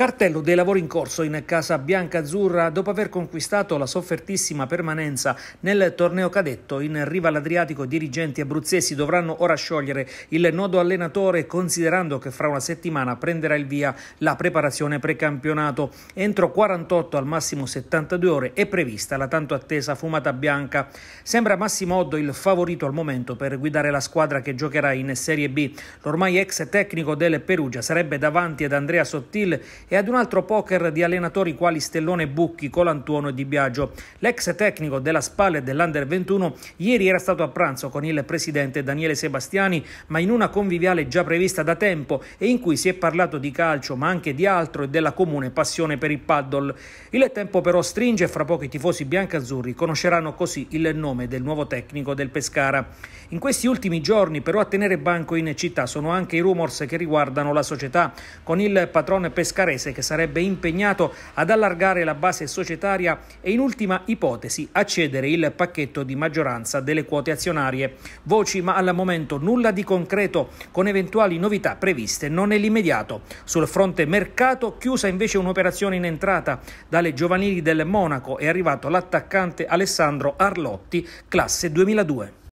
Cartello dei lavori in corso in Casa Bianca Azzurra dopo aver conquistato la soffertissima permanenza nel torneo cadetto in riva all'Adriatico dirigenti abruzzesi dovranno ora sciogliere il nodo allenatore considerando che fra una settimana prenderà il via la preparazione precampionato. Entro 48 al massimo 72 ore è prevista la tanto attesa fumata bianca. Sembra Massimo Oddo il favorito al momento per guidare la squadra che giocherà in Serie B. L'ormai ex tecnico del Perugia sarebbe davanti ad Andrea Sottil e ad un altro poker di allenatori quali Stellone Bucchi, Colantuono e Di Biagio. L'ex tecnico della SPAL e dell'Under 21 ieri era stato a pranzo con il presidente Daniele Sebastiani, ma in una conviviale già prevista da tempo e in cui si è parlato di calcio, ma anche di altro e della comune passione per il paddle. Il tempo però stringe e fra poco i tifosi biancazzurri conosceranno così il nome del nuovo tecnico del Pescara. In questi ultimi giorni però a tenere banco in città sono anche i rumors che riguardano la società, con il patrone pescarese paese che sarebbe impegnato ad allargare la base societaria e in ultima ipotesi a cedere il pacchetto di maggioranza delle quote azionarie. Voci ma al momento nulla di concreto con eventuali novità previste non nell'immediato. Sul fronte mercato chiusa invece un'operazione in entrata dalle giovanili del Monaco è arrivato l'attaccante Alessandro Arlotti, classe 2002.